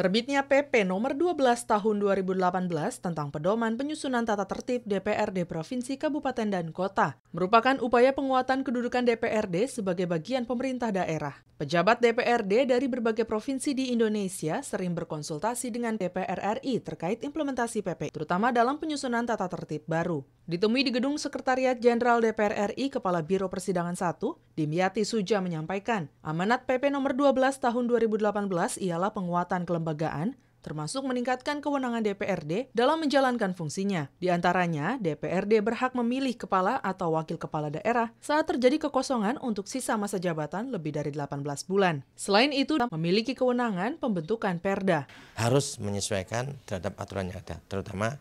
Terbitnya PP nomor 12 tahun 2018 tentang pedoman penyusunan tata tertib DPRD Provinsi Kabupaten dan Kota merupakan upaya penguatan kedudukan DPRD sebagai bagian pemerintah daerah. Pejabat DPRD dari berbagai provinsi di Indonesia sering berkonsultasi dengan DPR RI terkait implementasi PP, terutama dalam penyusunan tata tertib baru. Ditemui di gedung Sekretariat Jenderal DPR RI Kepala Biro Persidangan 1, Dimyati Suja menyampaikan, amanat PP nomor 12 tahun 2018 ialah penguatan kelembagaan, termasuk meningkatkan kewenangan DPRD dalam menjalankan fungsinya. Di antaranya, DPRD berhak memilih kepala atau wakil kepala daerah saat terjadi kekosongan untuk sisa masa jabatan lebih dari 18 bulan. Selain itu, memiliki kewenangan pembentukan perda. Harus menyesuaikan terhadap aturan yang ada, terutama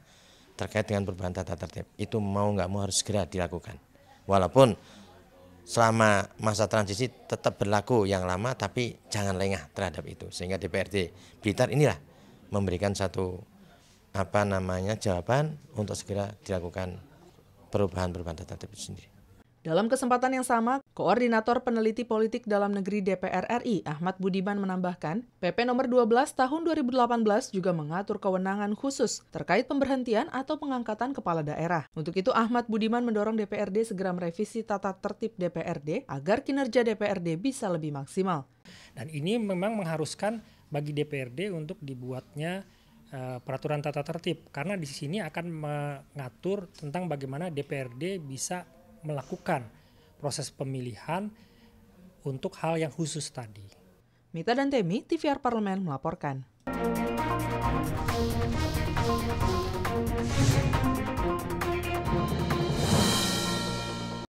terkait dengan perubahan tata tertib itu mau nggak mau harus segera dilakukan walaupun selama masa transisi tetap berlaku yang lama tapi jangan lengah terhadap itu sehingga DPRD Blitar inilah memberikan satu apa namanya jawaban untuk segera dilakukan perubahan-perubahan tata tertib sendiri dalam kesempatan yang sama, Koordinator Peneliti Politik Dalam Negeri DPR RI Ahmad Budiman menambahkan, PP nomor 12 tahun 2018 juga mengatur kewenangan khusus terkait pemberhentian atau pengangkatan kepala daerah. Untuk itu, Ahmad Budiman mendorong DPRD segera merevisi tata tertib DPRD agar kinerja DPRD bisa lebih maksimal. Dan ini memang mengharuskan bagi DPRD untuk dibuatnya eh, peraturan tata tertib karena di sini akan mengatur tentang bagaimana DPRD bisa melakukan proses pemilihan untuk hal yang khusus tadi. Mita dan Temi, TVR Parlemen melaporkan.